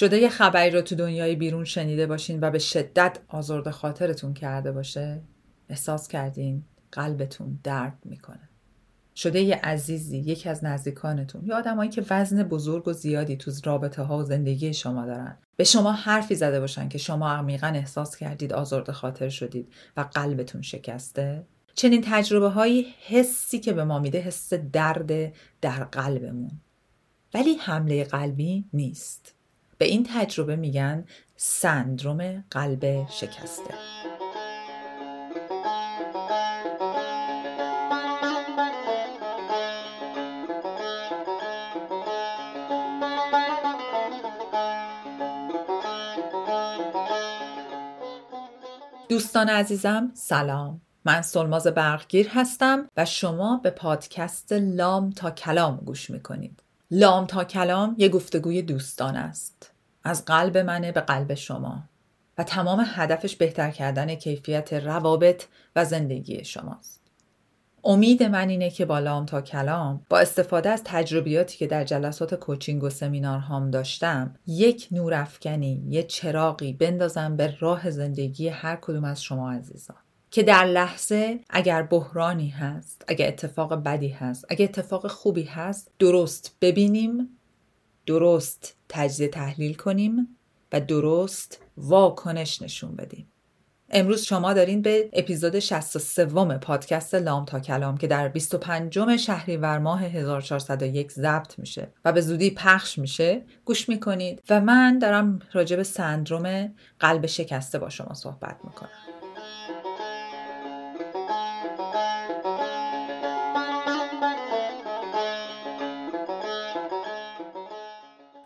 شده یه خبری رو تو دنیای بیرون شنیده باشین و به شدت آزرد خاطرتون کرده باشه احساس کردین قلبتون درد میکنه شده یه عزیزی یکی از نزدیکانتون یا آدمایی که وزن بزرگ و زیادی تو رابطه ها و زندگی شما دارن به شما حرفی زده باشن که شما عمیقا احساس کردید آزرد خاطر شدید و قلبتون شکسته چنین تجربه هایی حسی که به ما میده حس درد در قلبمون ولی حمله قلبی نیست به این تجربه میگن سندروم قلب شکسته دوستان عزیزم سلام من سلماز برقگیر هستم و شما به پادکست لام تا کلام گوش میکنید لام تا کلام یه گفتگوی دوستان است. از قلب منه به قلب شما و تمام هدفش بهتر کردن کیفیت روابط و زندگی شماست. امید من اینه که با لام تا کلام با استفاده از تجربیاتی که در جلسات کوچینگ و هام داشتم یک نور افکنی، یک چراغی بندازم به راه زندگی هر کدوم از شما عزیزان. که در لحظه اگر بحرانی هست اگر اتفاق بدی هست اگر اتفاق خوبی هست درست ببینیم درست تجزیه تحلیل کنیم و درست واکنش نشون بدیم امروز شما دارین به اپیزود 63 پادکست لام تا کلام که در 25 شهریور ماه 1401 ضبط میشه و به زودی پخش میشه گوش میکنید و من دارم راجع به سندروم قلب شکسته با شما صحبت میکنم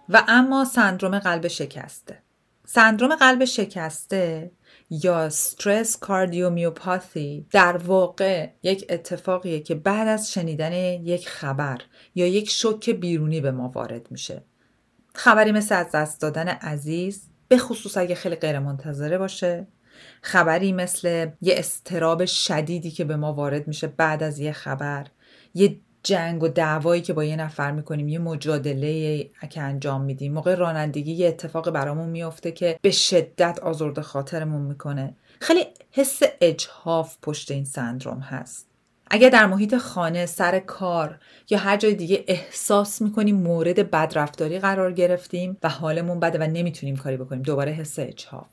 و اما سندروم قلب شکسته سندروم قلب شکسته یا استرس کاردیومیوپاتی در واقع یک اتفاقیه که بعد از شنیدن یک خبر یا یک شوک بیرونی به ما وارد میشه خبری مثل از دست دادن عزیز به خصوص اگه خیلی غیر منتظره باشه خبری مثل یه استراب شدیدی که به ما وارد میشه بعد از یه خبر یه جنگ و دعوایی که با یه نفر میکنیم یه مجادله که انجام میدیم موقع رانندگی یه اتفاق برامون میفته که به شدت آزرده خاطرمون میکنه خیلی حس اجهاف پشت این سندروم هست اگر در محیط خانه، سر کار یا هر جای دیگه احساس میکنیم مورد بدرفتاری قرار گرفتیم و حالمون بده و نمیتونیم کاری بکنیم دوباره حس اجهاف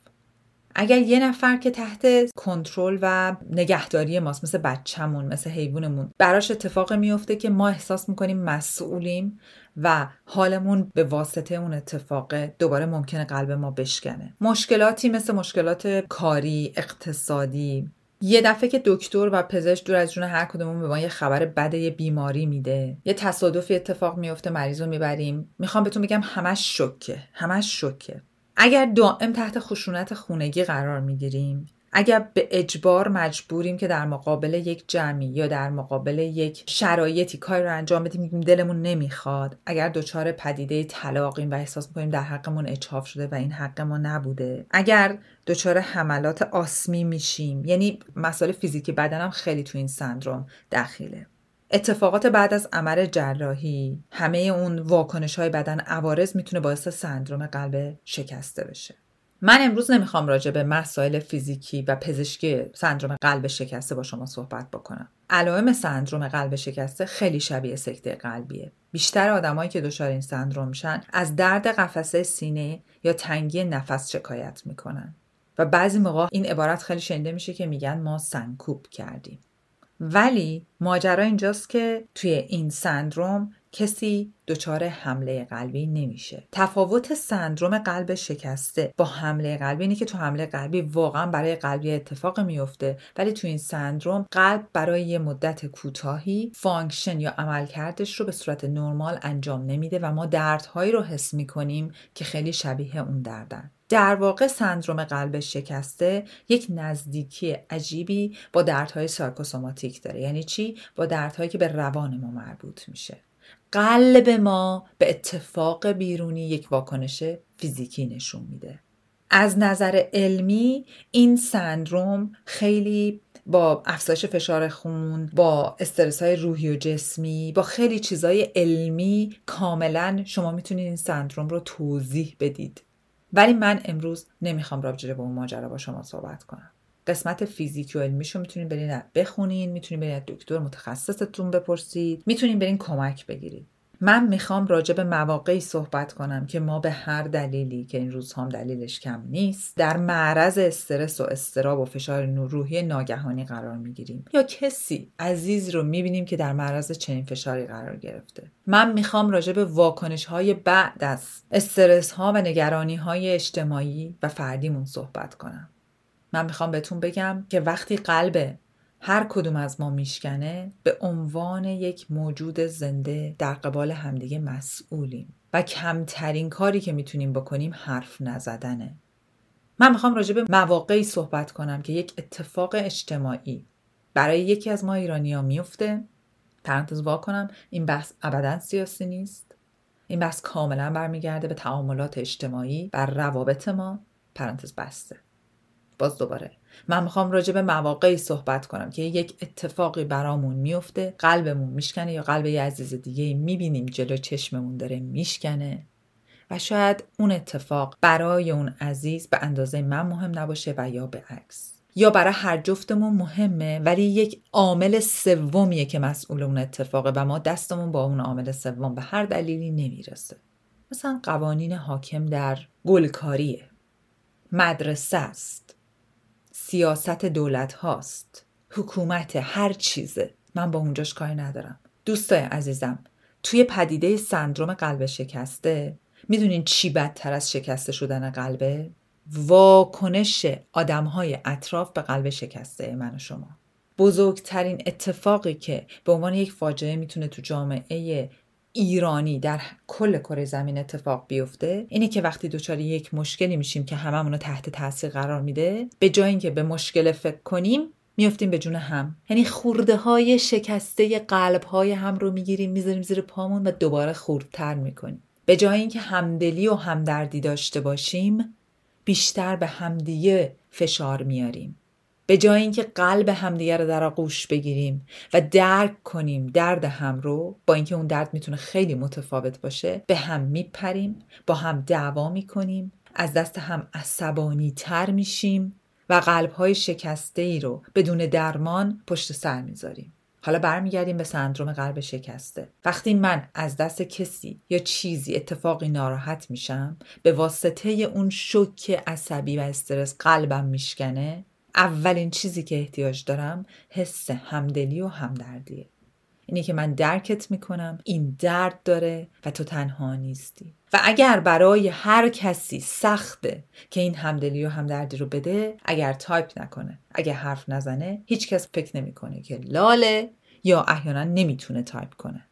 اگر یه نفر که تحت کنترل و نگهداری ماست مثل بچهمون مثل حیوانمون براش اتفاق میفته که ما احساس میکنیم مسئولیم و حالمون به واسطه اون اتفاق دوباره ممکنه قلب ما بشکنه مشکلاتی مثل مشکلات کاری اقتصادی یه دفعه که دکتر و پزشک دور از جون هر کدومون به ما یه خبر بده یه بیماری میده یه تصادفی اتفاق میفته مریض رو میبریم میخوام بهتون بگم همش شکه همش شکه اگر دائم تحت خشونت خونگی قرار میگیریم اگر به اجبار مجبوریم که در مقابل یک جمعی یا در مقابل یک شرایطی کار رو انجام بدیم میگیم دلمون نمیخواد اگر دچار پدیده طلاقیم و احساس میکنیم در حقمون اچاف شده و این حق ما نبوده اگر دچار حملات آسمی میشیم یعنی مسائل فیزیکی بدنم خیلی تو این سندروم دخیله اتفاقات بعد از عمل جراحی همه اون واکنش های بدن عوارض میتونه باعث سندروم قلب شکسته بشه من امروز نمیخوام راجع به مسائل فیزیکی و پزشکی سندروم قلب شکسته با شما صحبت بکنم. علائم سندروم قلب شکسته خیلی شبیه سکته قلبیه. بیشتر آدمایی که دچار این سندروم میشن از درد قفسه سینه یا تنگی نفس شکایت میکنن. و بعضی موقع این عبارت خیلی شنیده میشه که میگن ما سنکوب کردیم. ولی ماجرا اینجاست که توی این سندروم کسی دچار حمله قلبی نمیشه تفاوت سندروم قلب شکسته با حمله قلبی اینه که تو حمله قلبی واقعا برای قلبی اتفاق میفته ولی تو این سندروم قلب برای یه مدت کوتاهی فانکشن یا عملکردش رو به صورت نرمال انجام نمیده و ما دردهایی رو حس میکنیم که خیلی شبیه اون دردن در واقع سندروم قلب شکسته یک نزدیکی عجیبی با دردهای سارکوسوماتیک داره یعنی چی با دردهایی که به روان ما مربوط میشه قلب ما به اتفاق بیرونی یک واکنش فیزیکی نشون میده از نظر علمی این سندروم خیلی با افزایش فشار خون با استرس های روحی و جسمی با خیلی چیزای علمی کاملا شما میتونید این سندروم رو توضیح بدید ولی من امروز نمیخوام راجع به اون ماجرا با شما صحبت کنم قسمت فیزیکی و علمیشو میتونین برین بخونین میتونین برین دکتر متخصصتون بپرسید میتونین برین کمک بگیرید من میخوام راجع به مواقعی صحبت کنم که ما به هر دلیلی که این روزهام هم دلیلش کم نیست در معرض استرس و استراب و فشار روحی ناگهانی قرار میگیریم یا کسی عزیز رو میبینیم که در معرض چنین فشاری قرار گرفته من میخوام راجع به واکنش های بعد از استرس ها و نگرانی های اجتماعی و فردیمون صحبت کنم من میخوام بهتون بگم که وقتی قلب هر کدوم از ما میشکنه به عنوان یک موجود زنده در قبال همدیگه مسئولیم و کمترین کاری که میتونیم بکنیم حرف نزدنه من میخوام راجع به مواقعی صحبت کنم که یک اتفاق اجتماعی برای یکی از ما ایرانی ها میفته پرانتز وا کنم این بحث ابدا سیاسی نیست این بحث کاملا برمیگرده به تعاملات اجتماعی بر روابط ما پرانتز بسته باز دوباره من میخوام راجع به مواقعی صحبت کنم که یک اتفاقی برامون میفته قلبمون میشکنه یا قلب یه عزیز دیگه میبینیم جلو چشممون داره میشکنه و شاید اون اتفاق برای اون عزیز به اندازه من مهم نباشه و یا به عکس یا برای هر جفتمون مهمه ولی یک عامل سومیه که مسئول اون اتفاقه و ما دستمون با اون عامل سوم به هر دلیلی نمیرسه مثلا قوانین حاکم در گلکاریه مدرسه است سیاست دولت هاست حکومت هر چیزه من با اونجاش کاری ندارم دوستای عزیزم توی پدیده سندروم قلب شکسته میدونین چی بدتر از شکسته شدن قلبه واکنش های اطراف به قلب شکسته من و شما بزرگترین اتفاقی که به عنوان یک فاجعه میتونه تو جامعه ایرانی در کل کره زمین اتفاق بیفته اینه که وقتی دچار یک مشکلی میشیم که هممون رو تحت تاثیر قرار میده به جای اینکه به مشکل فکر کنیم میفتیم به جون هم یعنی خورده های شکسته قلب های هم رو میگیریم میذاریم زیر پامون و دوباره خوردتر میکنیم به جای اینکه همدلی و همدردی داشته باشیم بیشتر به همدیه فشار میاریم به جای اینکه قلب همدیگه رو در آغوش بگیریم و درک کنیم درد هم رو با اینکه اون درد میتونه خیلی متفاوت باشه به هم میپریم با هم دعوا میکنیم از دست هم عصبانی تر میشیم و قلب های شکسته ای رو بدون درمان پشت سر میذاریم حالا برمیگردیم به سندروم قلب شکسته وقتی من از دست کسی یا چیزی اتفاقی ناراحت میشم به واسطه اون شوک عصبی و استرس قلبم میشکنه اولین چیزی که احتیاج دارم حس همدلی و همدردیه اینه که من درکت میکنم این درد داره و تو تنها نیستی و اگر برای هر کسی سخته که این همدلی و همدردی رو بده اگر تایپ نکنه اگر حرف نزنه هیچکس فکر نمیکنه که لاله یا احیانا نمیتونه تایپ کنه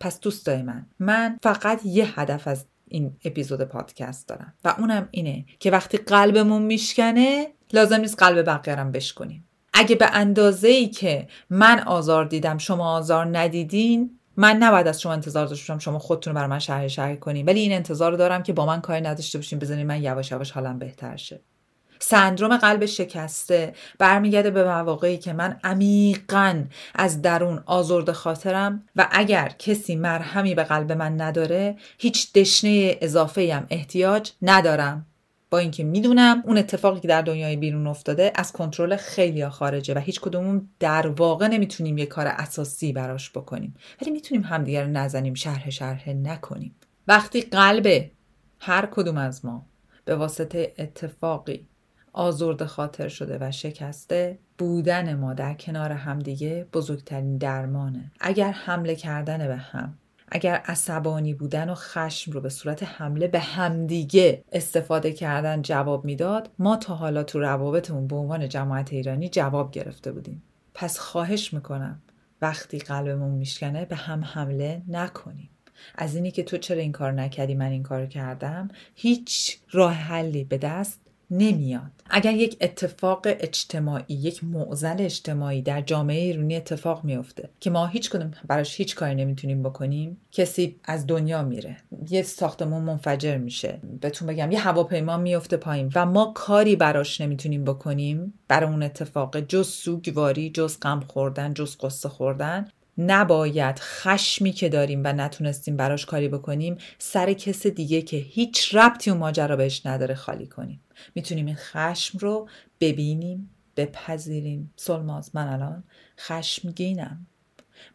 پس دوستای من من فقط یه هدف از این اپیزود پادکست دارم و اونم اینه که وقتی قلبمون میشکنه لازم نیست قلب بقیرم بشکنیم اگه به اندازه ای که من آزار دیدم شما آزار ندیدین من نباید از شما انتظار داشتم شما خودتون رو بر من شهر شهر کنین ولی این انتظار رو دارم که با من کاری نداشته باشین بزنین من یواش یواش حالم بهتر شه سندروم قلب شکسته برمیگرده به مواقعی که من عمیقا از درون آزرد خاطرم و اگر کسی مرهمی به قلب من نداره هیچ دشنه اضافه هم احتیاج ندارم با اینکه میدونم اون اتفاقی که در دنیای بیرون افتاده از کنترل خیلی خارجه و هیچ کدومون در واقع نمیتونیم یه کار اساسی براش بکنیم ولی میتونیم همدیگر رو نزنیم شرح شرح نکنیم وقتی قلب هر کدوم از ما به واسطه اتفاقی آزرد خاطر شده و شکسته بودن ما در کنار همدیگه بزرگترین درمانه اگر حمله کردن به هم اگر عصبانی بودن و خشم رو به صورت حمله به همدیگه استفاده کردن جواب میداد ما تا حالا تو روابطمون به عنوان جماعت ایرانی جواب گرفته بودیم پس خواهش میکنم وقتی قلبمون میشکنه به هم حمله نکنیم از اینی که تو چرا این کار نکردی من این کار کردم هیچ راه حلی به دست نمیاد اگر یک اتفاق اجتماعی یک معضل اجتماعی در جامعه ایرونی اتفاق میفته که ما هیچ کدوم براش هیچ کاری نمیتونیم بکنیم کسی از دنیا میره یه ساختمون منفجر میشه بهتون بگم یه هواپیما میفته پایین و ما کاری براش نمیتونیم بکنیم برای اون اتفاق جز سوگواری جز غم خوردن جز قصه خوردن نباید خشمی که داریم و نتونستیم براش کاری بکنیم سر کس دیگه که هیچ ربطی و ماجرا بهش نداره خالی کنیم میتونیم این خشم رو ببینیم بپذیریم سلماز من الان خشمگینم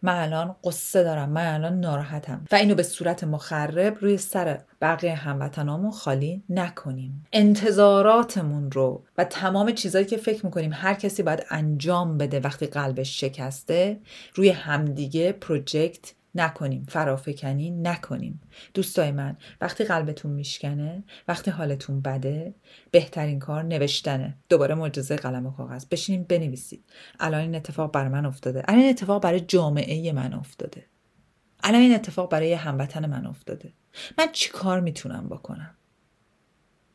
من الان قصه دارم من الان ناراحتم و اینو به صورت مخرب روی سر بقیه هموطنامون خالی نکنیم انتظاراتمون رو و تمام چیزایی که فکر میکنیم هر کسی باید انجام بده وقتی قلبش شکسته روی همدیگه پروجکت نکنیم فرافکنی نکنیم دوستای من وقتی قلبتون میشکنه وقتی حالتون بده بهترین کار نوشتنه دوباره معجزه قلم و کاغذ بشینیم بنویسید الان این اتفاق بر من افتاده الان این اتفاق برای جامعه من افتاده الان این اتفاق برای هموطن من افتاده من چی کار میتونم بکنم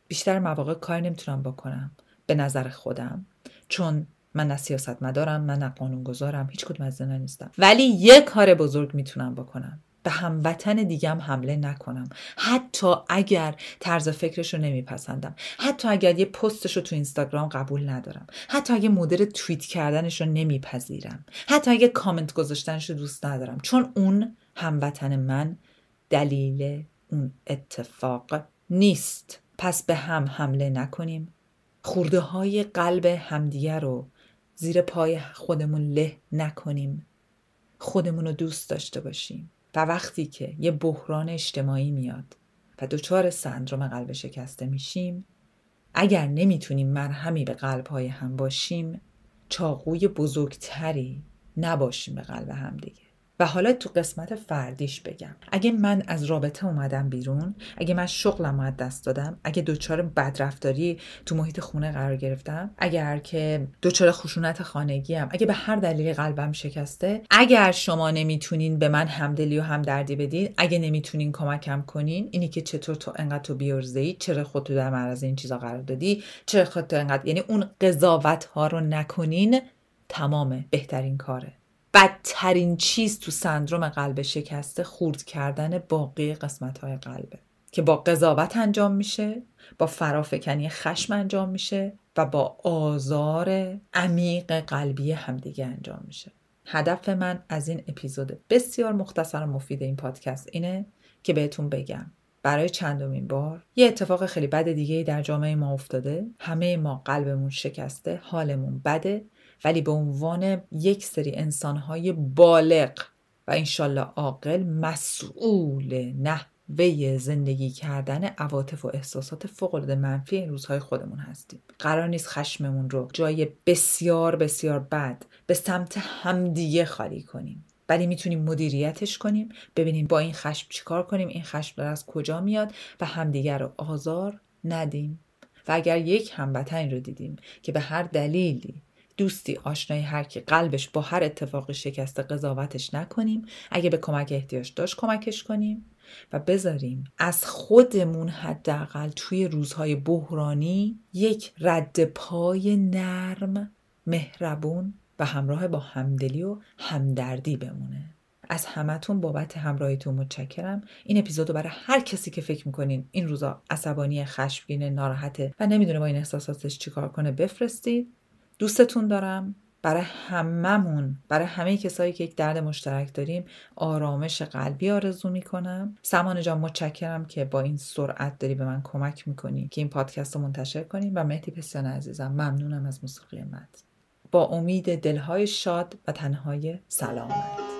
بیشتر مواقع کار نمیتونم بکنم به نظر خودم چون من نه سیاست مدارم من نه گذارم هیچ کدوم از نیستم ولی یه کار بزرگ میتونم بکنم به هموطن دیگم حمله نکنم حتی اگر طرز فکرش رو نمیپسندم حتی اگر یه پستش رو تو اینستاگرام قبول ندارم حتی اگر مدر توییت کردنش رو نمیپذیرم حتی اگر کامنت گذاشتنش رو دوست ندارم چون اون هموطن من دلیل اون اتفاق نیست پس به هم حمله نکنیم خورده های قلب همدیگه رو زیر پای خودمون له نکنیم خودمون رو دوست داشته باشیم و وقتی که یه بحران اجتماعی میاد و دچار سندروم قلب شکسته میشیم اگر نمیتونیم مرهمی به های هم باشیم چاقوی بزرگتری نباشیم به قلب هم دیگه و حالا تو قسمت فردیش بگم اگه من از رابطه اومدم بیرون اگه من شغلم از دست دادم اگه دچار بدرفتاری تو محیط خونه قرار گرفتم اگر که دچار خشونت خانگیم اگه به هر دلیلی قلبم شکسته اگر شما نمیتونین به من همدلی و همدردی بدین اگه نمیتونین کمکم کنین اینی که چطور تو انقدر تو بیارزه چرا خودتو در معرض این چیزا قرار دادی چرا خود انقدر یعنی اون قضاوت ها رو نکنین تمام بهترین کاره بدترین چیز تو سندروم قلب شکسته خورد کردن باقی قسمت های قلبه که با قضاوت انجام میشه با فرافکنی خشم انجام میشه و با آزار عمیق قلبی همدیگه انجام میشه هدف من از این اپیزود بسیار مختصر و مفید این پادکست اینه که بهتون بگم برای چندمین بار یه اتفاق خیلی بد دیگه در جامعه ما افتاده همه ما قلبمون شکسته حالمون بده ولی به عنوان یک سری انسانهای بالغ و انشالله عاقل مسئول نحوه زندگی کردن عواطف و احساسات العاده منفی این روزهای خودمون هستیم قرار نیست خشممون رو جای بسیار بسیار بد به سمت همدیگه خالی کنیم ولی میتونیم مدیریتش کنیم ببینیم با این خشم چیکار کنیم این خشم داره از کجا میاد و همدیگر رو آزار ندیم و اگر یک هموطنی رو دیدیم که به هر دلیلی دوستی آشنایی هر کی قلبش با هر اتفاق شکسته قضاوتش نکنیم اگه به کمک احتیاج داشت کمکش کنیم و بذاریم از خودمون حداقل توی روزهای بحرانی یک رد پای نرم مهربون و همراه با همدلی و همدردی بمونه از همتون بابت همراهیتون متشکرم این اپیزود رو برای هر کسی که فکر میکنین این روزا عصبانی خشمگین ناراحته و نمیدونه با این احساساتش چیکار کنه بفرستید دوستتون دارم برای هممون برای همه کسایی که یک درد مشترک داریم آرامش قلبی آرزو میکنم سمان جان متشکرم که با این سرعت داری به من کمک میکنی که این پادکست رو منتشر کنیم و مهدی پسیان عزیزم ممنونم از موسیقی مد با امید دلهای شاد و تنهای سلامت